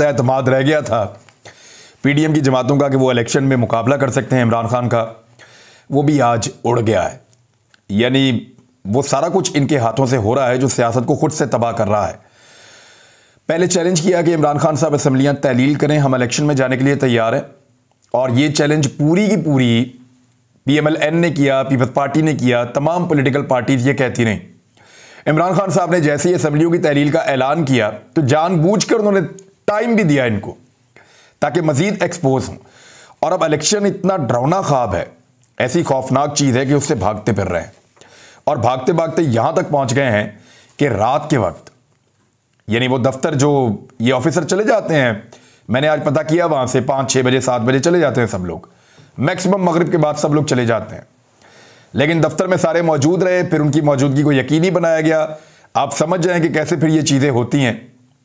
तहतमाद रह गया था पीडीएम की जमातों का कि वो इलेक्शन में मुकाबला कर सकते हैं इमरान खान का वो भी आज उड़ गया है यानी वो सारा कुछ इनके हाथों से हो रहा है जो सियासत को खुद से तबाह कर रहा है पहले चैलेंज किया कि इमरान खान साहब असम्बलियाँ तहलील करें हम इलेक्शन में जाने के लिए तैयार हैं और ये चैलेंज पूरी की पूरी पीएमएलएन ने किया पीपल्स पार्टी ने किया तमाम पोलिटिकल पार्टीज ये कहती रहीं इमरान खान साहब ने जैसे ही असम्बलियों की तहलील का ऐलान किया तो जानबूझकर उन्होंने टाइम भी दिया इनको ताकि मजीद एक्सपोज हों और अब इलेक्शन इतना डरावना ख्वाब है ऐसी खौफनाक चीज़ है कि उससे भागते फिर रहे हैं और भागते भागते यहाँ तक पहुँच गए हैं कि रात के वक्त यानी वो दफ्तर जो ये ऑफिसर चले जाते हैं मैंने आज पता किया वहाँ से पाँच छः बजे सात बजे चले जाते हैं सब लोग मैक्सिमम मगरब के बाद सब लोग चले जाते हैं लेकिन दफ्तर में सारे मौजूद रहे फिर उनकी मौजूदगी को यकीनी बनाया गया आप समझ जाएं कि कैसे फिर ये चीज़ें होती हैं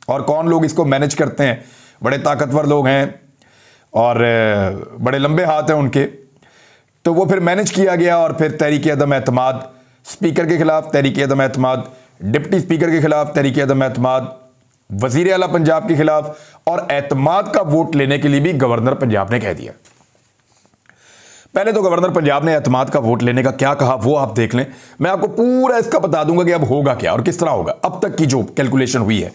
और कौन लोग इसको मैनेज करते हैं बड़े ताकतवर लोग हैं और बड़े लंबे हाथ हैं उनके तो वो फिर मैनेज किया गया और फिर तहरीक अदम अतमाद स्पीकर के खिलाफ तहरीक अदम अतमाद डिप्टी स्पीकर के खिलाफ तहरीक अदम अतमाद वजीर अला पंजाब के खिलाफ और एतमाद का वोट लेने के लिए भी गवर्नर पंजाब ने कह दिया पहले तो गवर्नर पंजाब ने एतमाद का वोट लेने का क्या कहा वो आप देख लें मैं आपको पूरा इसका बता दूंगा कि अब होगा क्या और किस तरह होगा अब तक की जो कैलकुलेशन हुई है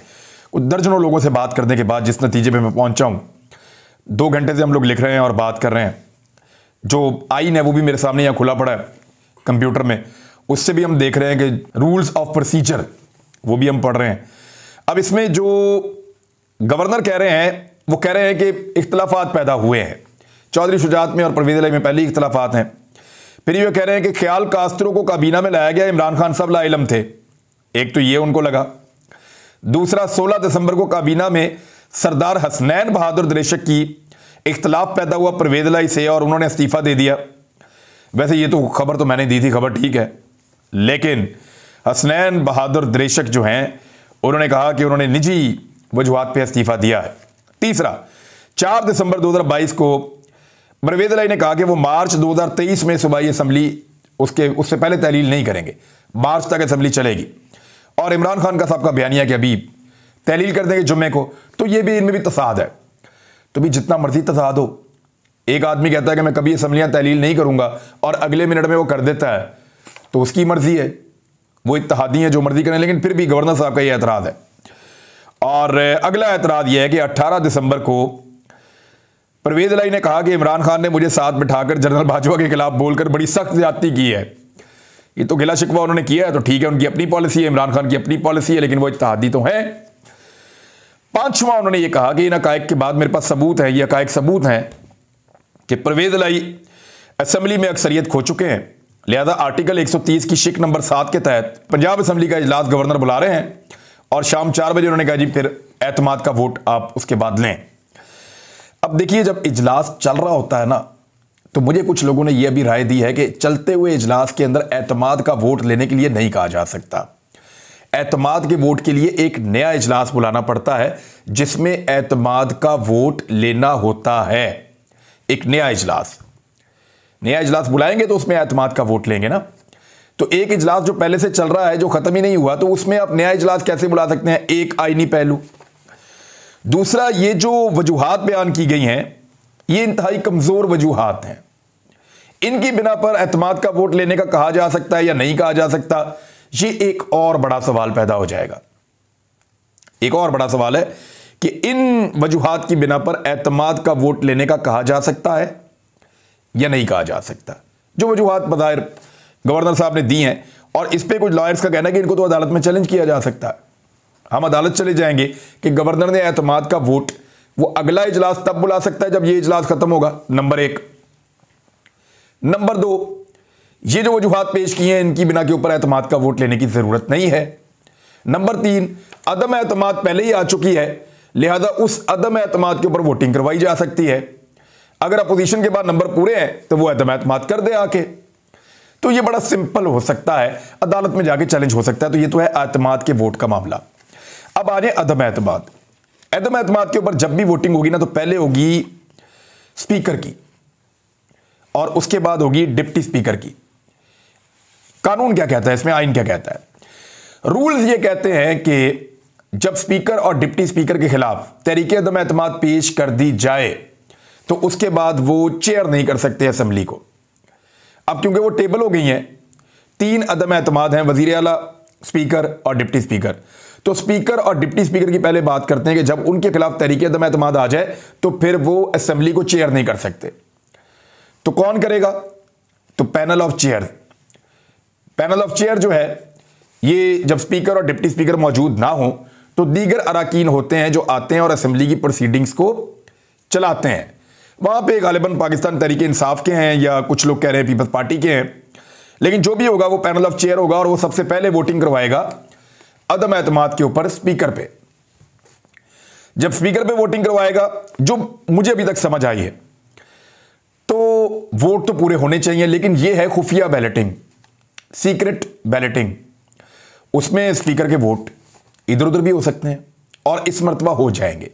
दर्जनों लोगों से बात करने के बाद जिस नतीजे पर मैं पहुंचा हूं दो घंटे से हम लोग लिख रहे हैं और बात कर रहे हैं जो आइन है वो भी मेरे सामने यहाँ खुला पड़ा है कंप्यूटर में उससे भी हम देख रहे हैं कि रूल्स ऑफ प्रोसीजर वो भी हम पढ़ रहे हैं अब इसमें जो गवर्नर कह रहे हैं वो कह रहे हैं कि इख्तलाफात पैदा हुए हैं चौधरी शुजात में और परवेज अली में पहले इख्तलाफात हैं फिर ये कह रहे हैं कि ख्याल कास्तरों को काबीना में लाया गया इमरान खान सब लाइलम थे एक तो ये उनको लगा दूसरा 16 दिसंबर को काबीना में सरदार हसनैन बहादुर दरेशक की इख्तलाफ पैदा हुआ परवेदलाई से और उन्होंने इस्तीफ़ा दे दिया वैसे ये तो खबर तो मैंने दी थी खबर ठीक है लेकिन हसनैन बहादुर दरेशक जो हैं उन्होंने कहा कि उन्होंने निजी वजूहत पर इस्तीफ़ा दिया है तीसरा चार दिसंबर दो को परवेद लाई ने कहा कि वो मार्च दो में सूबाई असम्बली उसके उससे पहले तहलील नहीं करेंगे मार्च तक असम्बली चलेगी और इमरान खान का साहब का बयानिया कि अभी तहलील कर देंगे जुम्मे को तो ये भी इनमें भी तसाद है तो भी जितना मर्जी तसाद हो एक आदमी कहता है कि मैं कभी असम्बलियाँ तहलील नहीं करूँगा और अगले मिनट में वो कर देता है तो उसकी मर्जी है वो इतहादी हैं जो मर्जी करें लेकिन फिर भी गवर्नर साहब का ये एतराज़ है और अगला एतराज़ यह है कि 18 दिसंबर को परवेज लाई ने कहा कि इमरान खान ने मुझे साथ बिठाकर जनरल भाजपा के खिलाफ बोलकर बड़ी सख्त ज्यादती की है ये तो गिला शिकवा उन्होंने किया है तो ठीक है उनकी अपनी पॉलिसी है इमरान खान की अपनी पॉलिसी है लेकिन वो इतिहादी तो है पांचवा उन्होंने ये कहा कि इन अकायक के बाद मेरे पास सबूत है ये अकायक सबूत हैं कि परवेज लाई असम्बली में अक्सरियत खो चुके हैं लिहाजा आर्टिकल 130 की शिक नंबर सात के तहत पंजाब असम्बली का इजलास गवर्नर बुला रहे हैं और शाम चार बजे उन्होंने कहा जी फिर एतमाद का वोट आप उसके बाद लें अब देखिए जब इजलास चल रहा होता है ना तो मुझे कुछ लोगों ने यह भी राय दी है कि चलते हुए इजलास के अंदर एतमाद का वोट लेने के लिए नहीं कहा जा सकता एतमाद के वोट के लिए एक नया इजलास बुलाना पड़ता है जिसमें एतमाद का वोट लेना होता है एक नया इजलास नया इजलास बुलाएंगे तो उसमें एतमाद का वोट लेंगे ना तो एक इजलास जो पहले से चल रहा है जो खत्म ही नहीं हुआ तो उसमें आप नया इजलास कैसे बुला सकते हैं एक आईनी पहलू दूसरा ये जो वजूहत बयान की गई हैं ये इंतहाई कमज़ोर वजूहत हैं इनकी बिना पर एतमाद का वोट लेने का कहा जा सकता है या नहीं कहा जा सकता ये एक और बड़ा सवाल पैदा हो जाएगा एक और बड़ा सवाल है कि इन वजूहत की बिना पर एतमाद का वोट लेने का कहा जा सकता है या नहीं कहा जा सकता जो वजूहत बाहर गवर्नर साहब ने दी हैं और इस पर कुछ लॉयर्स का कहना है कि इनको तो अदालत में चैलेंज किया जा सकता है हम अदालत चले जाएंगे कि गवर्नर ने एतमाद का वोट वो अगला इजलास तब बुला सकता है जब ये इजलास खत्म होगा नंबर एक नंबर दो ये जो वजूहत पेश की हैं इनकी बिना के ऊपर एतमाद का वोट लेने की ज़रूरत नहीं है नंबर तीन अदम एतम पहले ही आ चुकी है लिहाजा उस अदम एतम के ऊपर वोटिंग करवाई जा सकती है अगर अपोजिशन के बाद नंबर पूरे हैं तो वो अदम एतम कर दे आके तो ये बड़ा सिंपल हो सकता है अदालत में जाके चैलेंज हो सकता है तो ये तो है एतमाद के वोट का मामला अब आ जाए अदम एतमाद एदम एतमाद के ऊपर जब भी वोटिंग होगी ना तो पहले होगी स्पीकर की और उसके बाद होगी डिप्टी स्पीकर की कानून क्या कहता है इसमें आइन क्या कहता है रूल्स ये कहते हैं कि जब स्पीकर और डिप्टी स्पीकर के खिलाफ तरीके दम एतमाद पेश कर दी जाए तो उसके बाद वो चेयर नहीं कर सकते असेंबली को अब क्योंकि वो टेबल हो गई है तीन अदम एतमाद हैं वजीर अला स्पीकर और डिप्टी स्पीकर तो स्पीकर और डिप्टी स्पीकर की पहले बात करते हैं कि जब उनके खिलाफ तरीके दम एतमाद आ जाए तो फिर वो असेंबली को चेयर नहीं कर सकते तो कौन करेगा तो panel of chair panel of chair जो है ये जब स्पीकर और डिप्टी स्पीकर मौजूद ना हो तो दीगर अरकान होते हैं जो आते हैं और असेंबली की प्रोसीडिंग्स को चलाते हैं वहां पे गालिबन पाकिस्तान तरीके इंसाफ के हैं या कुछ लोग कह रहे हैं पीपल्स पार्टी के हैं लेकिन जो भी होगा वो पैनल ऑफ चेयर होगा और वो सबसे पहले वोटिंग करवाएगा अदम एतम के ऊपर स्पीकर पे जब स्पीकर पे वोटिंग करवाएगा जो मुझे अभी तक समझ आई है तो वोट तो पूरे होने चाहिए लेकिन यह है खुफिया बैलेटिंग सीक्रेट बैलेटिंग उसमें स्पीकर के वोट इधर उधर भी हो सकते हैं और इस मरतबा हो जाएंगे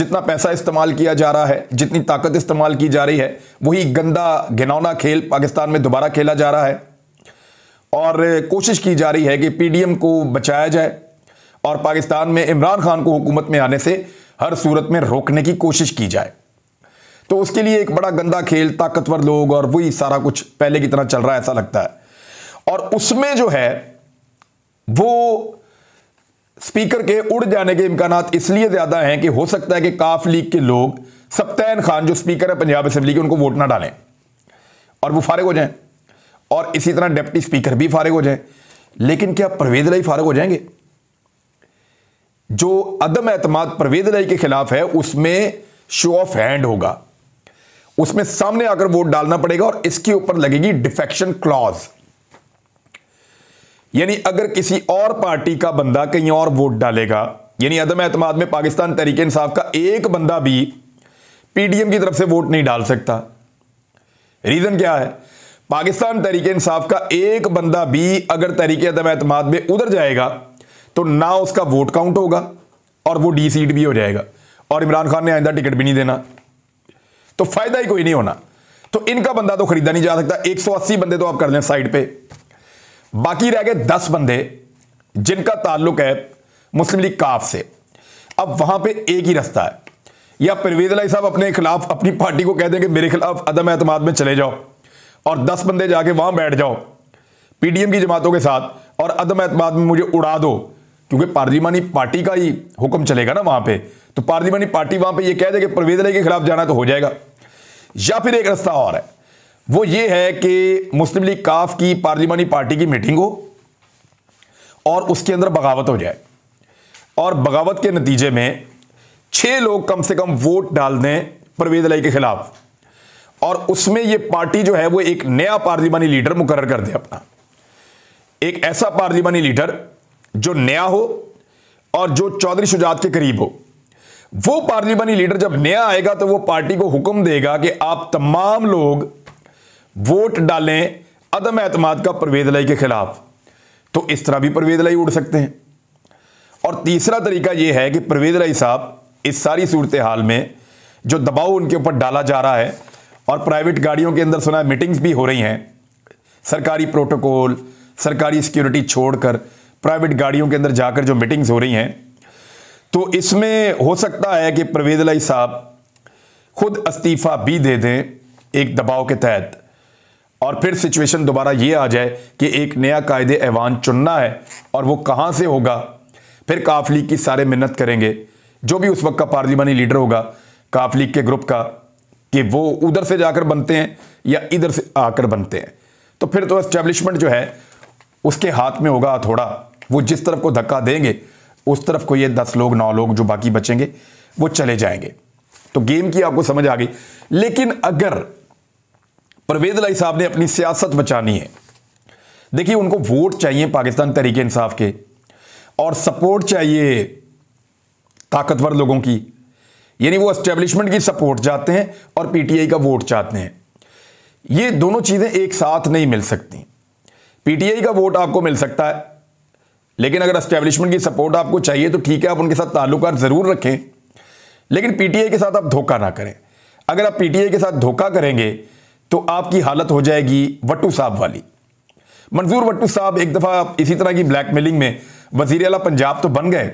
जितना पैसा इस्तेमाल किया जा रहा है जितनी ताकत इस्तेमाल की जा रही है वही गंदा घिनौना खेल पाकिस्तान में दोबारा खेला जा रहा है और कोशिश की जा रही है कि पीडीएम को बचाया जाए और पाकिस्तान में इमरान खान को हुकूमत में आने से हर सूरत में रोकने की कोशिश की जाए तो उसके लिए एक बड़ा गंदा खेल ताकतवर लोग और वही सारा कुछ पहले की तरह चल रहा है ऐसा लगता है और उसमें जो है वो स्पीकर के उड़ जाने के इम्कान इसलिए ज्यादा हैं कि हो सकता है कि काफ लीग के लोग सप्तैन खान जो स्पीकर है पंजाब असेंबली के उनको वोट ना डालें और वो फारिग हो जाए और इसी तरह डेप्टी स्पीकर भी फारिग हो जाए लेकिन क्या परवेज लाई फारिग हो जाएंगे जो अदम एतमाद परवेज लाई के खिलाफ है उसमें शो ऑफ हैंड होगा उसमें सामने आकर वोट डालना पड़ेगा और इसके ऊपर लगेगी डिफेक्शन क्लॉज यानी अगर किसी और पार्टी का बंदा कहीं और वोट डालेगा यानी अदम एतमाद में पाकिस्तान तरीके इंसाफ का एक बंदा भी पीडीएम की तरफ से वोट नहीं डाल सकता रीजन क्या है पाकिस्तान तरीके इंसाफ का एक बंदा भी अगर तरीके अदम एतमाद में उधर जाएगा तो ना उसका वोट काउंट होगा और वो डी सीट भी हो जाएगा और इमरान खान ने आइंदा टिकट भी नहीं देना तो फायदा ही कोई नहीं होना तो इनका बंदा तो खरीदा नहीं जा सकता 180 बंदे तो आप कर लें साइड पे बाकी रह गए 10 बंदे जिनका ताल्लुक है मुस्लिम लीग काफ से अब वहां पे एक ही रास्ता है या परवेज लाई साहब अपने खिलाफ अपनी पार्टी को कह दें कि मेरे खिलाफ अदम एतम में चले जाओ और दस बंदे जाके वहां बैठ जाओ पीडीएम की जमातों के साथ और अदम एतमाद में मुझे उड़ा दो क्योंकि पार्लिमानी पार्टी का ही हुक्म चलेगा ना वहां पे तो पार्लिमानी पार्टी वहां पे ये कह दे कि परवेज अली के खिलाफ जाना तो हो जाएगा या फिर एक रास्ता और है वो ये है कि मुस्लिम लीग काफ की पार्लिमानी पार्टी की मीटिंग हो और उसके अंदर बगावत हो जाए और बगावत के नतीजे में छह लोग कम से कम वोट डाल दें परवेज अली के खिलाफ और उसमें ये पार्टी जो है वो एक नया पार्लिमानी लीडर मुकर कर दे अपना एक ऐसा पार्लिमानी लीडर जो नया हो और जो चौधरी शुजात के करीब हो वो पार्लिमानी लीडर जब नया आएगा तो वो पार्टी को हुक्म देगा कि आप तमाम लोग वोट डालें अदम एतमाद का परवेज लाई के खिलाफ तो इस तरह भी परवेज लाई उड़ सकते हैं और तीसरा तरीका यह है कि परवेज लाई साहब इस सारी सूरत हाल में जो दबाव उनके ऊपर डाला जा रहा है और प्राइवेट गाड़ियों के अंदर सुना है मीटिंग्स भी हो रही हैं सरकारी प्रोटोकॉल सरकारी सिक्योरिटी छोड़कर प्राइवेट गाड़ियों के अंदर जाकर जो मीटिंग्स हो रही हैं तो इसमें हो सकता है कि प्रवेदलाई लाई साहब खुद इस्तीफा भी दे दें एक दबाव के तहत और फिर सिचुएशन दोबारा ये आ जाए कि एक नया कायदे ऐवान चुनना है और वो कहाँ से होगा फिर काफ लीग की सारे मिन्नत करेंगे जो भी उस वक्त का पार्लिमानी लीडर होगा काफ लीग के ग्रुप का कि वो उधर से जाकर बनते हैं या इधर से आकर बनते हैं तो फिर तो एस्टेब्लिशमेंट जो है उसके हाथ में होगा थोड़ा वो जिस तरफ को धक्का देंगे उस तरफ को ये दस लोग नौ लोग जो बाकी बचेंगे वो चले जाएंगे तो गेम की आपको समझ आ गई लेकिन अगर परवेद लाई साहब ने अपनी सियासत बचानी है देखिए उनको वोट चाहिए पाकिस्तान तरीके इंसाफ के और सपोर्ट चाहिए ताकतवर लोगों की यानी वो एस्टेब्लिशमेंट की सपोर्ट चाहते हैं और पीटीआई का वोट चाहते हैं ये दोनों चीज़ें एक साथ नहीं मिल सकती पीटीआई का वोट आपको मिल सकता है लेकिन अगर एस्टेब्लिशमेंट की सपोर्ट आपको चाहिए तो ठीक है आप उनके साथ ताल्लुकात ज़रूर रखें लेकिन पीटीआई के साथ आप धोखा ना करें अगर आप पीटीआई के साथ धोखा करेंगे तो आपकी हालत हो जाएगी वट्टू साहब वाली मंजूर वट्टू साहब एक दफ़ा इसी तरह की ब्लैकमेलिंग में वजीर अला पंजाब तो बन गए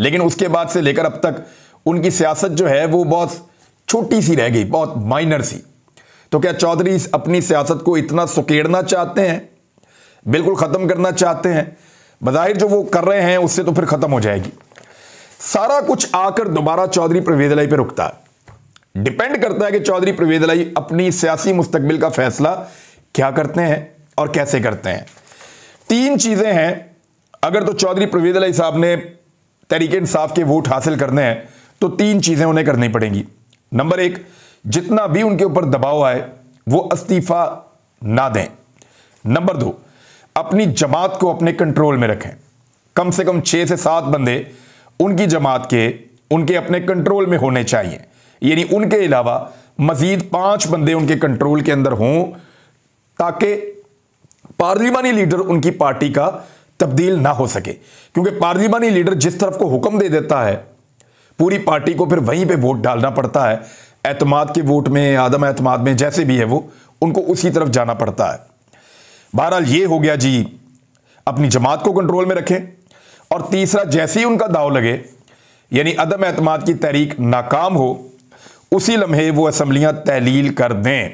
लेकिन उसके बाद से लेकर अब तक उनकी सियासत जो है वो बहुत छोटी सी रह गई बहुत माइनर सी तो क्या चौधरी अपनी सियासत को इतना सुकेड़ना चाहते हैं बिल्कुल ख़त्म करना चाहते हैं बाहिर जो वो कर रहे हैं उससे तो फिर ख़त्म हो जाएगी सारा कुछ आकर दोबारा चौधरी प्रवेदलाई पर रुकता है डिपेंड करता है कि चौधरी प्रवेदलाई अपनी सियासी मुस्तबिल का फैसला क्या करते हैं और कैसे करते हैं तीन चीज़ें हैं अगर तो चौधरी प्रवेदलाई साहब ने तरीके इंसाफ के वोट हासिल करने हैं तो तीन चीजें उन्हें करनी पड़ेंगी नंबर एक जितना भी उनके ऊपर दबाव आए वो इस्तीफा ना दें नंबर दो अपनी जमात को अपने कंट्रोल में रखें कम से कम छह से सात बंदे उनकी जमात के उनके अपने कंट्रोल में होने चाहिए यानी उनके अलावा मजीद पांच बंदे उनके कंट्रोल के अंदर हों ताकि पार्लिमानी लीडर उनकी पार्टी का तब्दील ना हो सके क्योंकि पार्लिमानी लीडर जिस तरफ को हुक्म दे देता है पूरी पार्टी को फिर वहीं पे वोट डालना पड़ता है एतमाद के वोट में आदम एतमाद में जैसे भी है वो उनको उसी तरफ जाना पड़ता है बहरहाल ये हो गया जी अपनी जमात को कंट्रोल में रखें और तीसरा जैसे ही उनका दाव लगे यानी अदम एतमाद की तहरीक नाकाम हो उसी लम्हे वो असम्बलियाँ तहलील कर दें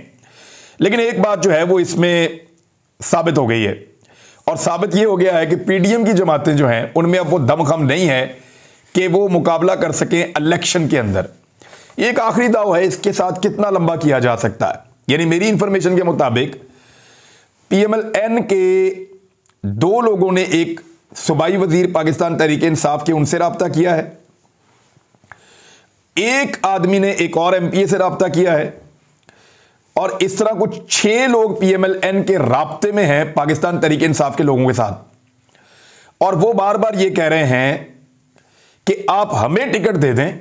लेकिन एक बात जो है वो इसमें साबित हो गई है और साबित ये हो गया है कि पीडीएम की जमातें जो हैं उनमें अब वो दमखम नहीं है कि वो मुकाबला कर सकें इलेक्शन के अंदर एक आखिरी दाव है इसके साथ कितना लंबा किया जा सकता है यानी मेरी इंफॉर्मेशन के मुताबिक पीएमएलएन के दो लोगों ने एक सूबाई वजीर पाकिस्तान तहरीक इंसाफ के उनसे रबता किया है एक आदमी ने एक और एमपीए से रबता किया है और इस तरह कुछ छह लोग पीएमएलएन के रबते में हैं पाकिस्तान तरीके इंसाफ के लोगों के साथ और वो बार बार ये कह रहे हैं कि आप हमें टिकट दे दें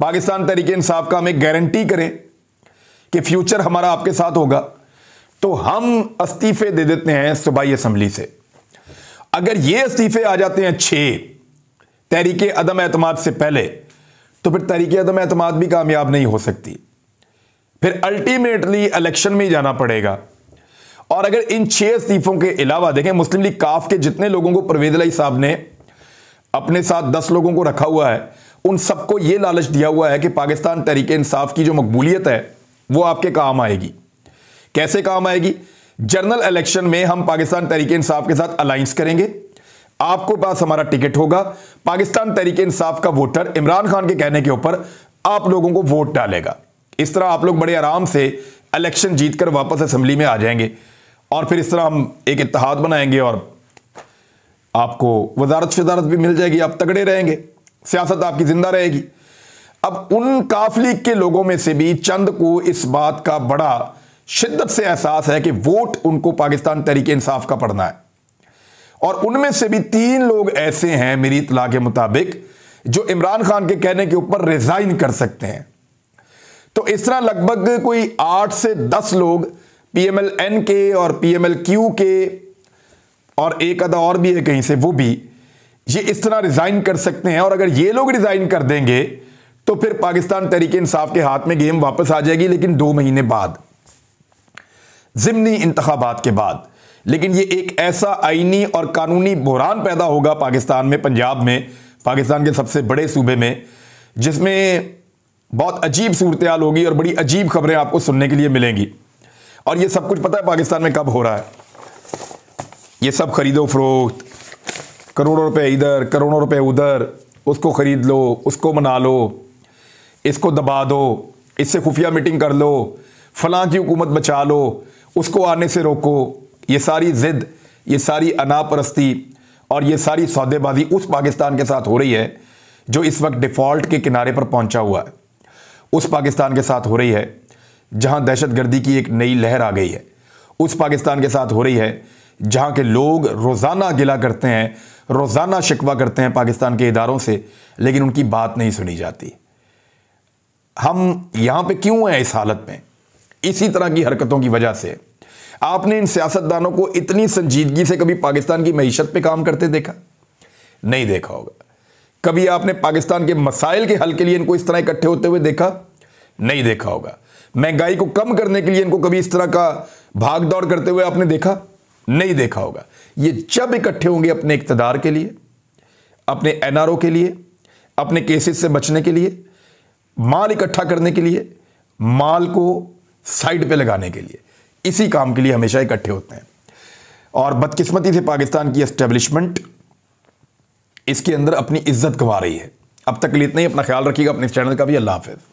पाकिस्तान तरीके इंसाफ का हमें गारंटी करें कि फ्यूचर हमारा आपके साथ होगा तो हम इस्तीफे दे देते हैं सूबाई असम्बली से अगर ये इस्तीफे आ जाते हैं छह तहरीक अदम अतमाद से पहले तो फिर तहरीक अदम एतम भी कामयाब नहीं हो सकती फिर अल्टीमेटली इलेक्शन में ही जाना पड़ेगा और अगर इन छह इस्तीफों के अलावा देखें मुस्लिम लीग काफ के जितने लोगों को परवेदलाई साहब ने अपने साथ दस लोगों को रखा हुआ है उन सबको ये लालच दिया हुआ है कि पाकिस्तान तहरीक इंसाफ की जो मकबूलियत है वो आपके काम आएगी कैसे काम आएगी जनरल इलेक्शन में हम पाकिस्तान तहरीक इंसाफ के साथ अलाइंस करेंगे आपको पास हमारा टिकट होगा पाकिस्तान तहरीक इंसाफ का वोटर इमरान खान के कहने के ऊपर आप लोगों को वोट डालेगा इस तरह आप लोग बड़े आराम से इलेक्शन जीतकर वापस असेंबली में आ जाएंगे और फिर इस तरह हम एक इतिहाद बनाएंगे और आपको वजारत शजारत भी मिल जाएगी आप तगड़े रहेंगे सियासत आपकी जिंदा रहेगी अब उन काफली के लोगों में से भी चंद को इस बात का बड़ा शिद्दत से एहसास है कि वोट उनको पाकिस्तान तरीके इंसाफ का पड़ना है और उनमें से भी तीन लोग ऐसे हैं मेरी इतला के मुताबिक जो इमरान खान के कहने के ऊपर रिजाइन कर सकते हैं तो इस तरह लगभग कोई आठ से दस लोग पीएमएलएन के और पीएमएलक्यू के और एक अदा और भी है कहीं से वो भी ये इस तरह रिज़ाइन कर सकते हैं और अगर ये लोग रिज़ाइन कर देंगे तो फिर पाकिस्तान तरीके इंसाफ के हाथ में गेम वापस आ जाएगी लेकिन दो महीने बाद ज़मनी इंतबात के बाद लेकिन ये एक ऐसा आइनी और कानूनी बहरान पैदा होगा पाकिस्तान में पंजाब में पाकिस्तान के सबसे बड़े सूबे में जिसमें बहुत अजीब सूरत होगी और बड़ी अजीब खबरें आपको सुनने के लिए मिलेंगी और ये सब कुछ पता है पाकिस्तान में कब हो रहा है ये सब खरीदो फरोख्त करोड़ों रुपए इधर करोड़ों रुपए उधर उसको ख़रीद लो उसको मना लो इसको दबा दो इससे खुफिया मीटिंग कर लो फलां की हुकूमत बचा लो उसको आने से रोको ये सारी ज़िद ये सारी अनापरस्ती और ये सारी सौदेबाजी उस पाकिस्तान के साथ हो रही है जो इस वक्त डिफ़ॉल्ट के किनारे पर पहुंचा हुआ है उस पाकिस्तान के साथ हो रही है जहां दहशत गर्दी की एक नई लहर आ गई है उस पाकिस्तान के साथ हो रही है जहाँ के लोग रोज़ाना गिला करते हैं रोज़ाना शिकवा करते हैं पाकिस्तान के इदारों से लेकिन उनकी बात नहीं सुनी जाती हम यहाँ पे क्यों हैं इस हालत में इसी तरह की हरकतों की वजह से आपने इन सियासतदानों को इतनी संजीदगी से कभी पाकिस्तान की मीशत पे काम करते देखा नहीं देखा होगा कभी आपने पाकिस्तान के मसाइल के हल के लिए इनको इस तरह इकट्ठे होते हुए देखा नहीं देखा होगा महंगाई को कम करने के लिए इनको कभी इस तरह का भाग दौड़ करते हुए आपने देखा नहीं देखा होगा ये जब इकट्ठे होंगे अपने इकतदार के लिए अपने एनआरओ के लिए अपने केसेस से बचने के लिए माल इकट्ठा करने के लिए माल को साइड पे लगाने के लिए इसी काम के लिए हमेशा इकट्ठे होते हैं और बदकिस्मती से पाकिस्तान की एस्टेब्लिशमेंट इसके अंदर अपनी इज्जत गंवा रही है अब तक लिए इतना ही अपना ख्याल रखिएगा अपने चैनल का भी अल्लाह हाफिज़